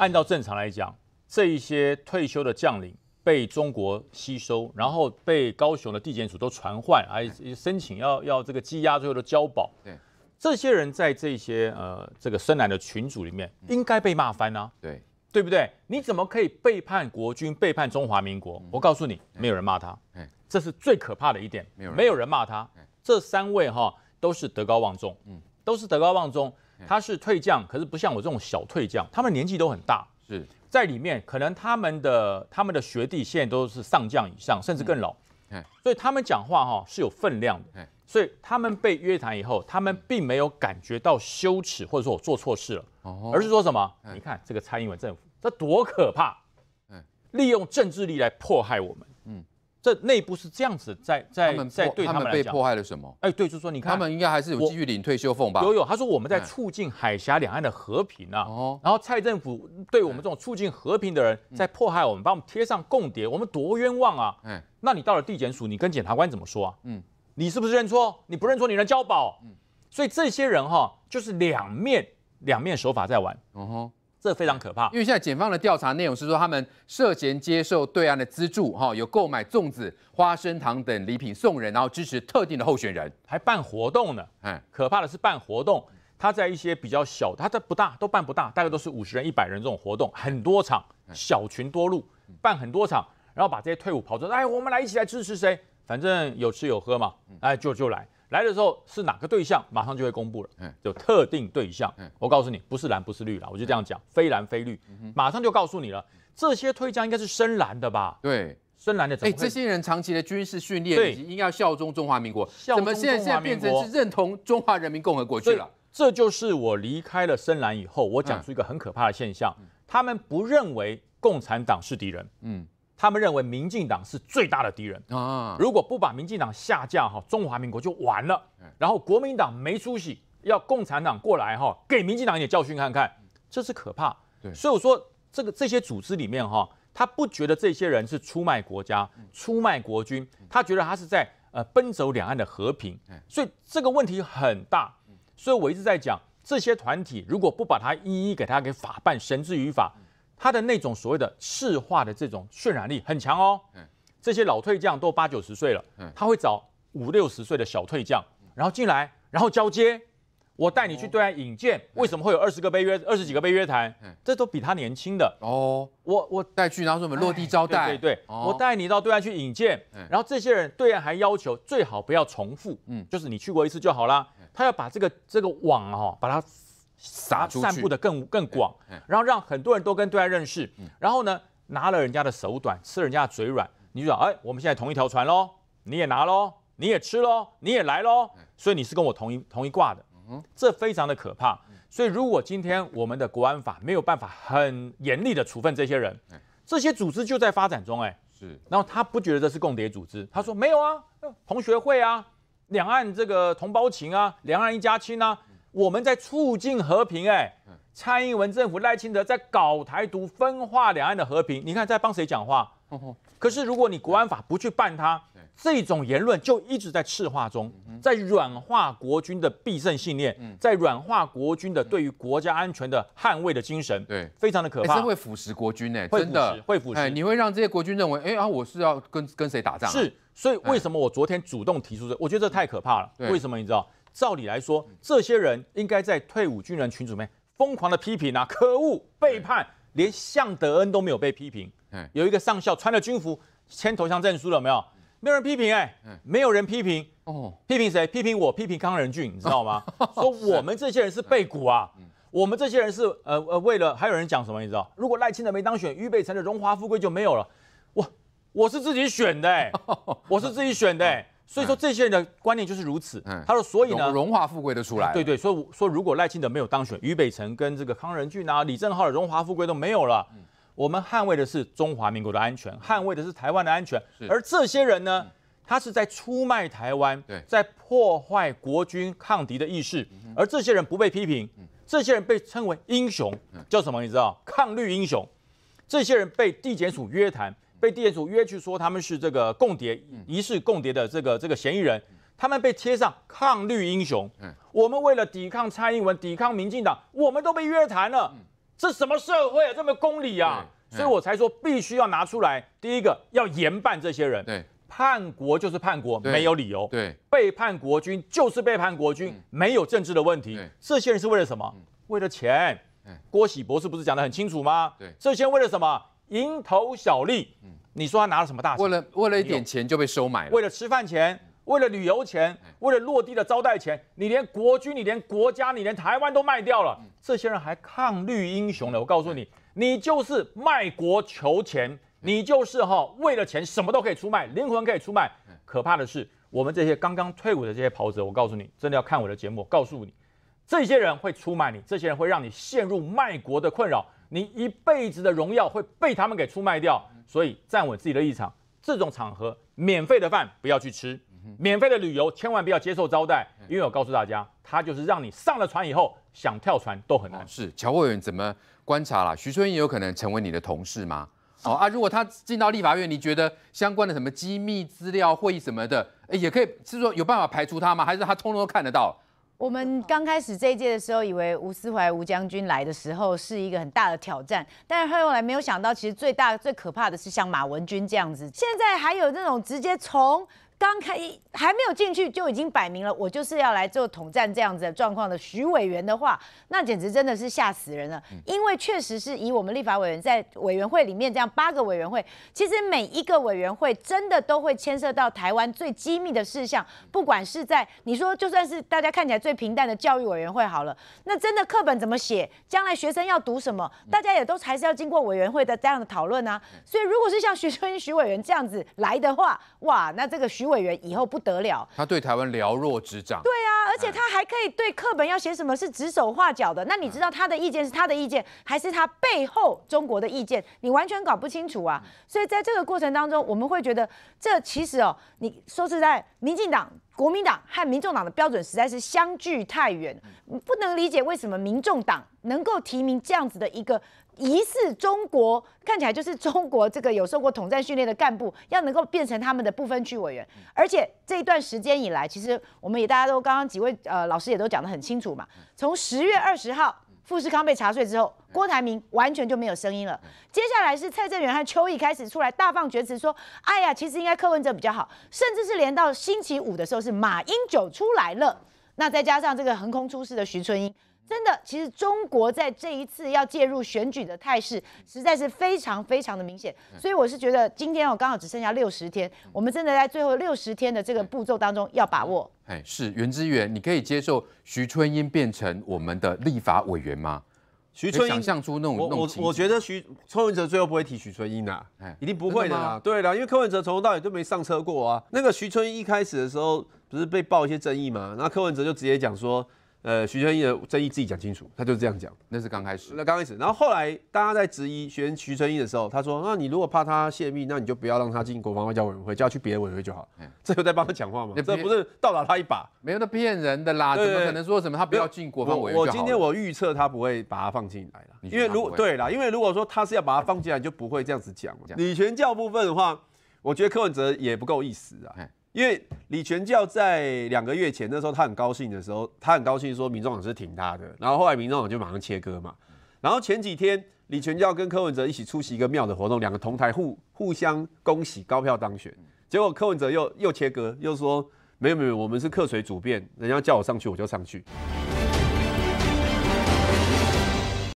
按照正常来讲，这一些退休的将领被中国吸收，然后被高雄的地检署都传唤，而申请要要这个羁押，最后都交保。对，这些人在这些呃这个深蓝的群组里面，应该被骂翻啊？对，对不对？你怎么可以背叛国军，背叛中华民国？我告诉你，没有人骂他。这是最可怕的一点，没有人骂他。这三位哈都是德高望重，嗯，都是德高望重。他是退将，可是不像我这种小退将，他们年纪都很大，是在里面，可能他们的他们的学弟现在都是上将以上，甚至更老，嗯、所以他们讲话哈是有分量的，所以他们被约谈以后，他们并没有感觉到羞耻，或者说我做错事了，哦，而是说什么？你看这个蔡英文政府，这多可怕！利用政治力来迫害我们。这内部是这样子，在在在对他们讲，他们被迫害了什么？哎，对，就是说，你看，他们应该还是有继续领退休俸吧？有有。他说我们在促进海峡两岸的和平啊。然后蔡政府对我们这种促进和平的人在迫害我们，把我们贴上共谍，我们多冤枉啊！那你到了地检署，你跟检察官怎么说啊？嗯，你是不是认错？你不认错，你能交保。嗯，所以这些人哈，就是两面两面手法在玩。哦。这非常可怕，因为现在检方的调查内容是说，他们涉嫌接受对岸的资助，哈，有购买粽子、花生糖等礼品送人，然后支持特定的候选人，还办活动呢。嗯，可怕的是办活动，他在一些比较小，他在不大都办不大，大概都是五十人、一百人这种活动，很多场，小群多路，办很多场，然后把这些退伍跑出来，哎，我们来一起来支持谁，反正有吃有喝嘛，哎，就就来。来的时候是哪个对象，马上就会公布了。嗯，就特定对象。嗯，我告诉你，不是蓝，不是绿了，我就这样讲，非蓝非绿，马上就告诉你了。这些推将应该是深蓝的吧？对，深蓝的怎么？哎，这些人长期的军事训练以及应该效忠中华民国，怎么现在现在变成是认同中华人民共和国去了？这就是我离开了深蓝以后，我讲出一个很可怕的现象，他们不认为共产党是敌人。嗯。他们认为民进党是最大的敌人啊！如果不把民进党下架哈，中华民国就完了。然后国民党没出息，要共产党过来哈，给民进党一点教训看看，这是可怕。所以我说这个这些组织里面哈，他不觉得这些人是出卖国家、出卖国军，他觉得他是在呃奔走两岸的和平。所以这个问题很大，所以我一直在讲这些团体，如果不把他一一给他给法办、绳之于法。他的那种所谓的市化的这种渲染力很强哦。嗯，这些老退将都八九十岁了，嗯，他会找五六十岁的小退将，然后进来，然后交接，我带你去对岸引荐。为什么会有二十个被约，二十几个被约谈？这都比他年轻的哦。我我带去，然后我们落地招待，对对，我带你到对岸去引荐。然后这些人对岸还要求最好不要重复，嗯，就是你去过一次就好了。他要把这个这个网哦，把它。撒散布的更更广，然后让很多人都跟对岸认识，然后呢拿了人家的手短，吃了人家嘴软，你就哎我们现在同一条船喽，你也拿喽，你也吃喽，你也来喽，所以你是跟我同一同一挂的，这非常的可怕。所以如果今天我们的国安法没有办法很严厉的处分这些人，这些组织就在发展中哎，是，然后他不觉得这是共谍组织，他说没有啊，同学会啊，两岸这个同胞情啊，两岸一家亲啊。我们在促进和平，哎，蔡英文政府赖清德在搞台独，分化两岸的和平。你看在帮谁讲话？可是如果你国安法不去办他，这种言论就一直在赤化中，在软化国军的必胜信念，在软化国军的对于国家安全的捍卫的精神，对，非常的可怕，会腐蚀国军呢，真的会腐蚀。你会让这些国军认为，哎啊，我是要跟跟谁打仗？是，所以为什么我昨天主动提出这？我觉得这太可怕了。为什么你知道？照理来说，这些人应该在退伍军人群组里面疯狂的批评啊，可恶，背叛，连向德恩都没有被批评。有一个上校穿了军服签投降证书了没有？没人批评哎，没有人批评哦，批评谁？批评我，批评康仁俊，你知道吗？说我们这些人是被鼓啊，我们这些人是呃呃为了，还有人讲什么？你知道？如果赖清德没当选，俞北辰的荣华富贵就没有了。我我是自己选的，我是自己选的。所以说这些人的观念就是如此。他说，所以呢，荣华富贵都出来。对对，说说如果赖清德没有当选，俞北辰跟这个康仁俊啊、李正浩的荣华富贵都没有了。我们捍卫的是中华民国的安全，捍卫的是台湾的安全。而这些人呢，他是在出卖台湾，在破坏国军抗敌的意识。而这些人不被批评，这些人被称为英雄，叫什么？你知道，抗绿英雄。这些人被地检署约谈。被店主约去说他们是这个共谍，疑似共谍的这个这个嫌疑人，他们被贴上抗绿英雄。嗯，我们为了抵抗蔡英文，抵抗民进党，我们都被约谈了。这什么社会啊，这么公理啊？所以我才说必须要拿出来。第一个要严办这些人。对，叛国就是叛国，没有理由。对，背叛国军就是背叛国军，没有政治的问题。这些人是为了什么？为了钱。郭喜博士不是讲的很清楚吗？对，这些为了什么？蝇头小利，你说他拿了什么大？为了为了一点钱就被收买了，为了吃饭钱，为了旅游钱，为了落地的招待钱，你连国军，你连国家，你连台湾都卖掉了。这些人还抗绿英雄呢？我告诉你，你就是卖国求钱，你就是哈为了钱什么都可以出卖，灵魂可以出卖。可怕的是，我们这些刚刚退伍的这些跑者，我告诉你，真的要看我的节目。告诉你，这些人会出卖你，这些人会让你陷入卖国的困扰。你一辈子的荣耀会被他们给出卖掉，所以站稳自己的立场。这种场合，免费的饭不要去吃，免费的旅游千万不要接受招待，因为我告诉大家，他就是让你上了船以后想跳船都很难。是乔慧员怎么观察了？徐春英有可能成为你的同事吗？哦啊，如果他进到立法院，你觉得相关的什么机密资料会议什么的，也可以是说有办法排除他吗？还是他通通都看得到？我们刚开始这一届的时候，以为吴思怀吴将军来的时候是一个很大的挑战，但是后来没有想到，其实最大最可怕的是像马文君这样子，现在还有那种直接从。刚开还没有进去就已经摆明了，我就是要来做统战这样子的状况的徐委员的话，那简直真的是吓死人了。因为确实是以我们立法委员在委员会里面这样八个委员会，其实每一个委员会真的都会牵涉到台湾最机密的事项，不管是在你说就算是大家看起来最平淡的教育委员会好了，那真的课本怎么写，将来学生要读什么，大家也都还是要经过委员会的这样的讨论啊。所以如果是像徐春徐委员这样子来的话，哇，那这个徐。委员以后不得了，他对台湾了若指掌。对啊，而且他还可以对课本要写什么是指手画脚的。那你知道他的意见是他的意见，还是他背后中国的意见？你完全搞不清楚啊！所以在这个过程当中，我们会觉得这其实哦，你说实在，民进党、国民党和民众党的标准实在是相距太远，不能理解为什么民众党能够提名这样子的一个。疑似中国看起来就是中国这个有受过统战训练的干部，要能够变成他们的不分区委员。而且这一段时间以来，其实我们也大家都刚刚几位呃老师也都讲得很清楚嘛。从十月二十号富士康被查税之后，郭台铭完全就没有声音了。接下来是蔡正元和邱毅开始出来大放厥词，说：“哎呀，其实应该柯文哲比较好。”甚至是连到星期五的时候，是马英九出来了。那再加上这个横空出世的徐春英。真的，其实中国在这一次要介入选举的态势，实在是非常非常的明显。所以我是觉得，今天我刚好只剩下六十天，我们真的在最后六十天的这个步骤当中要把握。哎，是袁之源，你可以接受徐春英变成我们的立法委员吗？徐春英想出那种，我我我觉得徐柯文哲最后不会提徐春英的，哎，一定不会的。啦、对的，因为柯文哲从头到尾都没上车过啊。那个徐春英一开始的时候不是被爆一些争议嘛，那柯文哲就直接讲说。呃，徐春英的争议自己讲清楚，他就这样讲，那是刚开始。那刚开始，然后后来大家在质疑选徐春英的时候，他说：“那你如果怕他泄密，那你就不要让他进国防外交委员会，就要去别的委员会就好。”这个在帮他讲话吗？这不是倒打他一把？没有，那骗人的啦！怎么可能说什么他不要进国防委？我今天我预测他不会把他放进来了，因为如对啦，因为如果说他是要把他放进来，就不会这样子讲。女权教部分的话，我觉得柯文哲也不够意思啊。因为李全教在两个月前那时候他很高兴的时候，他很高兴说民众党是挺他的，然后后来民众党就马上切割嘛。然后前几天李全教跟柯文哲一起出席一个庙的活动，两个同台互互相恭喜高票当选，结果柯文哲又又切割，又说没有没有，我们是客随主便，人家叫我上去我就上去。